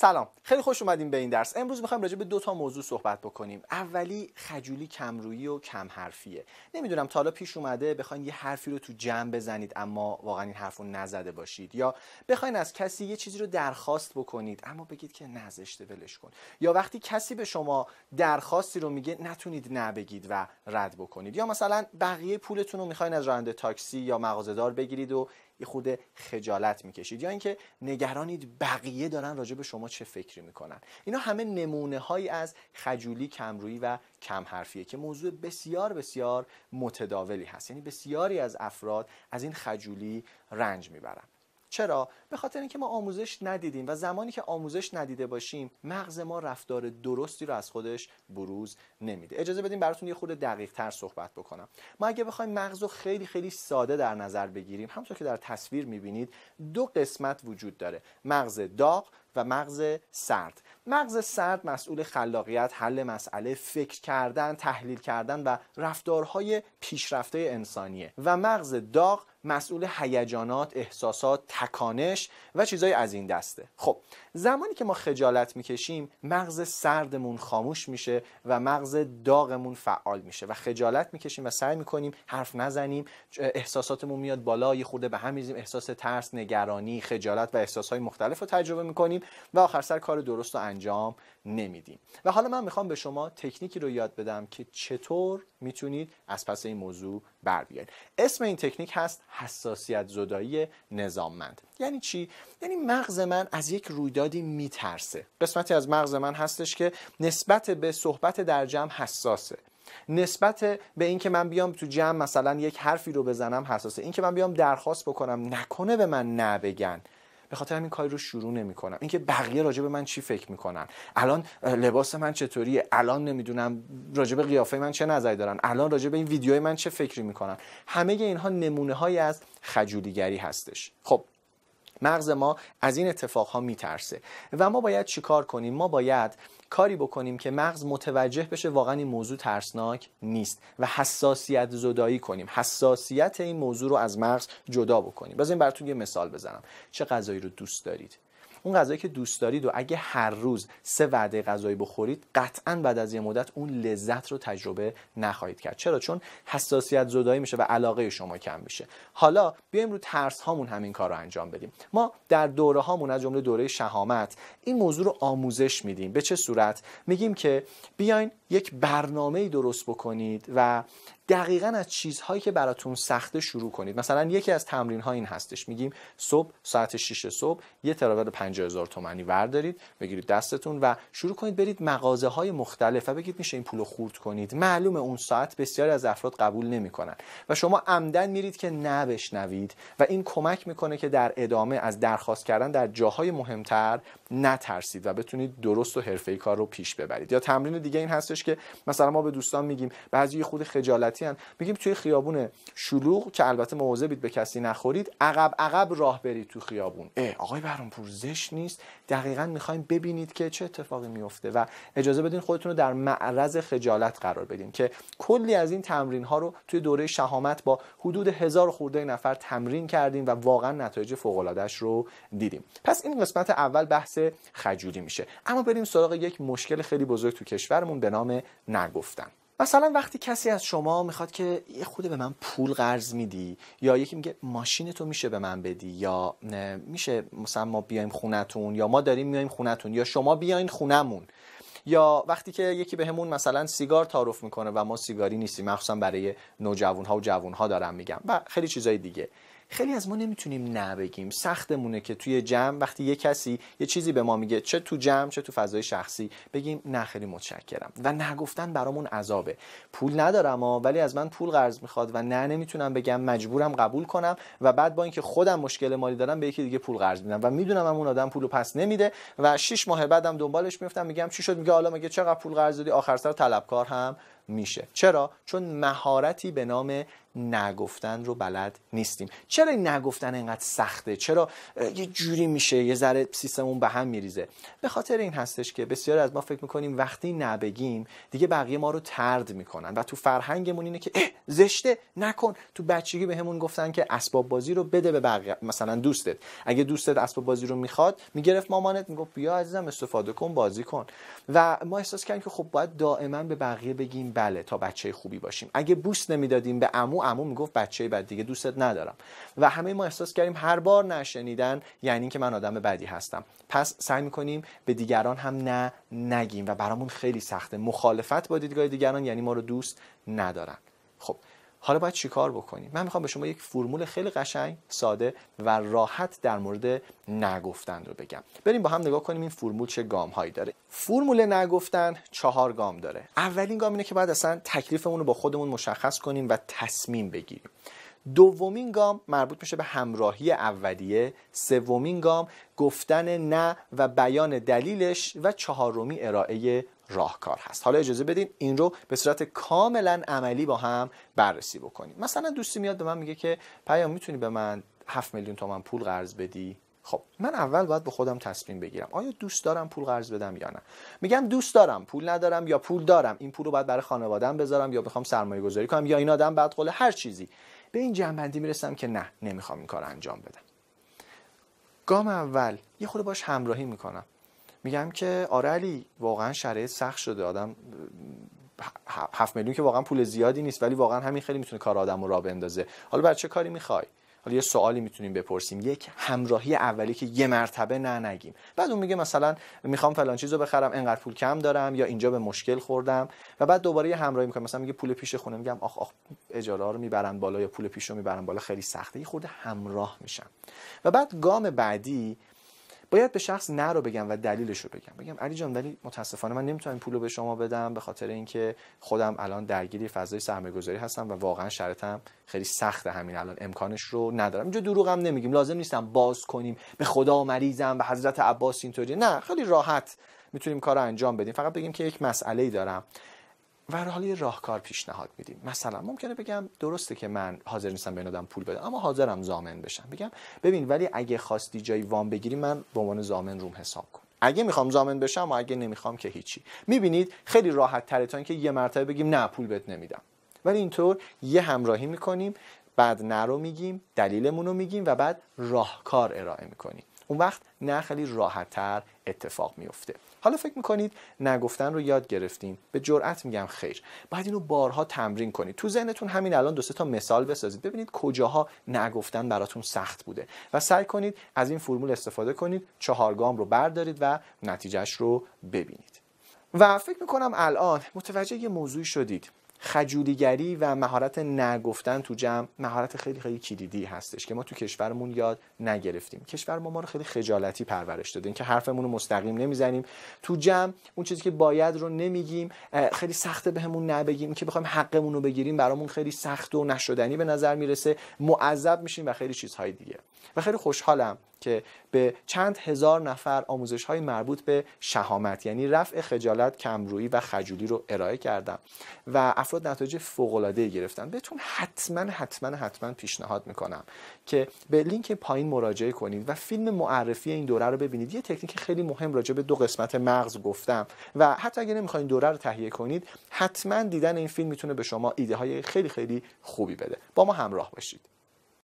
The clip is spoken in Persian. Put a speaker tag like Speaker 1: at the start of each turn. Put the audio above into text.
Speaker 1: سلام خیلی خوش اومدیم به این درس امروز میخوایم راجع به دو تا موضوع صحبت بکنیم اولی خجولی کمرویی و کم حرفیه نمیدونم تا حالا پیش اومده بخواین یه حرفی رو تو جمع بزنید اما واقعا این حرف رو نزده باشید یا بخواین از کسی یه چیزی رو درخواست بکنید اما بگید که نزشته ولش کن یا وقتی کسی به شما درخواستی رو میگه نتونید نبگید و رد بکنید یا مثلا بقیه پولتون رو میخواین از راننده تاکسی یا مغازهدار بگیرید و یه خود خجالت میکشید یا اینکه نگرانید بقیه دارن راجع به شما چه فکری میکنن اینا همه نمونه هایی از خجولی کمرویی و کم حرفیه که موضوع بسیار بسیار متداولی هست یعنی بسیاری از افراد از این خجولی رنج میبرن چرا به خاطر اینکه ما آموزش ندیدیم و زمانی که آموزش ندیده باشیم مغز ما رفتار درستی رو از خودش بروز نمیده اجازه بدیم براتون یه خورده دقیق تر صحبت بکنم ما اگه بخوایم مغز رو خیلی خیلی ساده در نظر بگیریم همونطور که در تصویر میبینید دو قسمت وجود داره مغز داغ و مغز سرد مغز سرد مسئول خلاقیت حل مسئله فکر کردن تحلیل کردن و رفتارهای پیشرفته انسانیه و مغز داغ مسئول هیجانات، احساسات، تکانش و چیزهای از این دسته. خب، زمانی که ما خجالت میکشیم، مغز سردمون خاموش میشه و مغز داغمون فعال میشه و خجالت میکشیم و سعی میکنیم حرف نزنیم، احساساتمون میاد بالا، یه خورده به هم احساس ترس، نگرانی، خجالت و احساسهای مختلف رو تجربه میکنیم و آخر سر کار درست انجام نمیدیم و حالا من میخوام به شما تکنیکی رو یاد بدم که چطور میتونید از پس این موضوع بر بیاید اسم این تکنیک هست حساسیت زدایی نظاممند یعنی چی یعنی مغز من از یک رویدادی میترسه قسمتی از مغز من هستش که نسبت به صحبت در جمع حساسه نسبت به اینکه من بیام تو جمع مثلا یک حرفی رو بزنم حساسه اینکه من بیام درخواست بکنم نکنه به من نبگن به خاطر این کار رو شروع نمیکنم اینکه بقیه راجب من چی فکر میکنن الان لباس من چطوریه الان نمیدونم راجب به قیافه من چه نظری دارن الان راجب این ویدیوی من چه فکری میکنن همه اینها نمونه هایی از خجولیگری هستش خب مغز ما از این ها میترسه و ما باید چیکار کنیم ما باید کاری بکنیم که مغز متوجه بشه واقعا این موضوع ترسناک نیست و حساسیت زدایی کنیم حساسیت این موضوع رو از مغز جدا بکنیم بذارین براتون یه مثال بزنم چه غذایی رو دوست دارید اون غذایی که دوست دارید و اگه هر روز سه وعده غذایی بخورید قطعا بعد از یه مدت اون لذت رو تجربه نخواهید کرد چرا چون حساسیت زدایی میشه و علاقه شما کم میشه حالا بیایم رو ترس هامون همین کار رو انجام بدیم ما در دوره هامون از جمله دوره شهامت این موضوع رو آموزش میدیم به چه صورت میگیم که بیاین یک برنامه درست بکنید و دقیقا از چیزهایی که براتون سخته شروع کنید مثلا یکی از تمرین ها این هستش میگیم صبح ساعت 6 صبح یه تراول هزار تومنی وردارید بگیرید دستتون و شروع کنید برید مغازه های مختلف و بگید میشه این پول خورد کنید معلومه اون ساعت بسیاری از افراد قبول نمیکنن و شما عمدن میرید که نبشنوید و این کمک میکنه که در ادامه از درخواست کردن در جاهای مهمتر نترسید و بتونید درست و حرفه‌ای کار رو پیش ببرید یا تمرین دیگه این هستش که مثلا ما به دوستان میگیم بعضی خود خجالتی هن. میگیم توی خیابون شلوغ که البته مواظبید به کسی نخورید عقب عقب راه برید تو خیابون اه آقای برانپور زشت نیست دقیقا میخوایم ببینید که چه اتفاقی میفته و اجازه بدین خودتون رو در معرض خجالت قرار بدیم که کلی از این تمرین ها رو توی دوره شهامت با حدود هزار خورده نفر تمرین کردیم و واقعا نتایج فوق رو دیدیم پس این قسمت اول بحث خجولی میشه اما بریم سراغ یک مشکل خیلی بزرگ تو کشورمون به نام نگفتن مثلا وقتی کسی از شما میخواد که یه خود به من پول قرض میدی یا یکی میگه ماشین تو میشه به من بدی یا میشه مثلا ما بیایم خونتون یا ما داریم میایم خونتون یا شما بیاین خونمون یا وقتی که یکی بهمون به مثلا سیگار تعارف میکنه و ما سیگاری نیستیم مخصوصا برای نوجوانها و جوانها دارم میگم و خیلی چیزای دیگه خیلی از ما نمیتونیم نه بگیم سختمونه که توی جمع وقتی یه کسی یه چیزی به ما میگه چه تو جمع چه تو فضای شخصی بگیم نه خیلی متشکرم و نگفتن برامون عذابه پول ندارم ها ولی از من پول قرض میخواد و نه نمیتونم بگم مجبورم قبول کنم و بعد با اینکه خودم مشکل مالی دارم به یکی دیگه پول قرض میدم و میدونم هم اون آدم پولو پس نمیده و شش ماه بعدم دنبالش میفتم میگم چی شد میگه حالا مگه چقدر پول قرض دادی آخر سر طلبکار هم میشه چرا چون مهارتی به نام نگفتن رو بلد نیستیم چرا این نگفتن اینقدر سخته چرا یه جوری میشه یه ذره سیستمون به هم میریزه به خاطر این هستش که بسیار از ما فکر میکنیم وقتی نبگیم دیگه بقیه ما رو ترد میکنن و تو فرهنگمون اینه که زشته نکن تو بچگی بهمون به گفتن که اسباب بازی رو بده به بقیه مثلا دوستت اگه دوستت اسباب بازی رو میخواد میگرفت مامانت میگفت بیا عزیزم استفاده کن بازی کن و ما احساس کردیم که خب باید دائما به بقیه بگیم بله تا بچه خوبی باشیم اگه بوس نمیدادیم به عمو عمو میگفت بچه بد دیگه دوستت ندارم و همه ما احساس کردیم هر بار نشنیدن یعنی که من آدم بدی هستم پس سعی میکنیم به دیگران هم نه نگیم و برامون خیلی سخته مخالفت با دیدگاه دیگران یعنی ما رو دوست ندارن خب حالا باید چیکار بکنیم من میخوام به شما یک فرمول خیلی قشنگ ساده و راحت در مورد نگفتن رو بگم بریم با هم نگاه کنیم این فرمول چه گام هایی داره فرمول نگفتن چهار گام داره اولین گام اینه که باید اصلا تکلیفمون رو با خودمون مشخص کنیم و تصمیم بگیریم دومین گام مربوط میشه به همراهی اولیه سومین گام گفتن نه و بیان دلیلش و چهارمی ارائه راهکار هست حالا اجازه بدین این رو به صورت کاملا عملی با هم بررسی بکنیم مثلا دوستی میاد به من میگه که پیام میتونی به من 7 میلیون تومن پول قرض بدی خب من اول باید به خودم تصمیم بگیرم آیا دوست دارم پول قرض بدم یا نه میگم دوست دارم پول ندارم یا پول دارم این پول رو باید برای خانوادم بذارم یا بخوام سرمایه گذاری کنم یا این آدم بعد قول هر چیزی به این جنبندی میرسم که نه نمیخوام این کار انجام بدم گام اول یه خود باش همراهی میکنم میگم که آره علی واقعا شرایط سخت شده آدم هفت میلیون که واقعا پول زیادی نیست ولی واقعا همین خیلی میتونه کار آدم رو را بندازه حالا بر چه کاری میخوای حالا یه سوالی میتونیم بپرسیم یک همراهی اولی که یه مرتبه نه نگیم بعد اون میگه مثلا میخوام فلان چیزو بخرم انقدر پول کم دارم یا اینجا به مشکل خوردم و بعد دوباره یه همراهی میکنم مثلا میگه پول پیش خونه میگم آخ آخ اجاره رو میبرن بالا یا پول پیش میبرن بالا خیلی سخته خورده همراه میشم و بعد گام بعدی باید به شخص نه رو بگم و دلیلش رو بگم بگم علی جان ولی متاسفانه من نمیتونم این پول به شما بدم به خاطر اینکه خودم الان درگیری فضای گذاری هستم و واقعا شرطم خیلی سخته همین الان امکانش رو ندارم اینجا دروغم نمیگیم لازم نیستم باز کنیم به خدا مریضم به حضرت عباس اینطوری نه خیلی راحت میتونیم کار رو انجام بدیم فقط بگیم که یک مسئله ای دارم و حالا یه راهکار پیشنهاد میدیم مثلا ممکنه بگم درسته که من حاضر نیستم به آدم پول بدم اما حاضرم زامن بشم بگم ببین ولی اگه خواستی جایی وام بگیری من به عنوان زامن روم حساب کن اگه میخوام زامن بشم و اگه نمیخوام که هیچی میبینید خیلی راحت تره تا اینکه یه مرتبه بگیم نه پول بهت نمیدم ولی اینطور یه همراهی میکنیم بعد نه رو میگیم دلیلمون رو میگیم و بعد راهکار ارائه میکنیم اون وقت نه خیلی تر اتفاق میفته حالا فکر میکنید نگفتن رو یاد گرفتین به جرئت میگم خیر باید اینو بارها تمرین کنید تو ذهنتون همین الان دو تا مثال بسازید ببینید کجاها نگفتن براتون سخت بوده و سعی کنید از این فرمول استفاده کنید چهار گام رو بردارید و نتیجهش رو ببینید و فکر میکنم الان متوجه یه موضوعی شدید خجولیگری و مهارت نگفتن تو جمع مهارت خیلی خیلی کلیدی هستش که ما تو کشورمون یاد نگرفتیم کشور ما ما رو خیلی خجالتی پرورش داده اینکه حرفمون رو مستقیم نمیزنیم تو جمع اون چیزی که باید رو نمیگیم خیلی سخته بهمون نبگیم که بخوایم حقمون رو بگیریم برامون خیلی سخت و نشدنی به نظر میرسه معذب میشیم و خیلی چیزهای دیگه و خیلی خوشحالم که به چند هزار نفر آموزش های مربوط به شهامت یعنی رفع خجالت کمرویی و خجولی رو ارائه کردم و افراد نتایج فوق العاده گرفتن بهتون حتما حتما حتما پیشنهاد میکنم که به لینک پایین مراجعه کنید و فیلم معرفی این دوره رو ببینید یه تکنیک خیلی مهم راجع به دو قسمت مغز گفتم و حتی اگه نمیخواین دوره رو تهیه کنید حتما دیدن این فیلم میتونه به شما ایده های خیلی خیلی خوبی بده با ما همراه باشید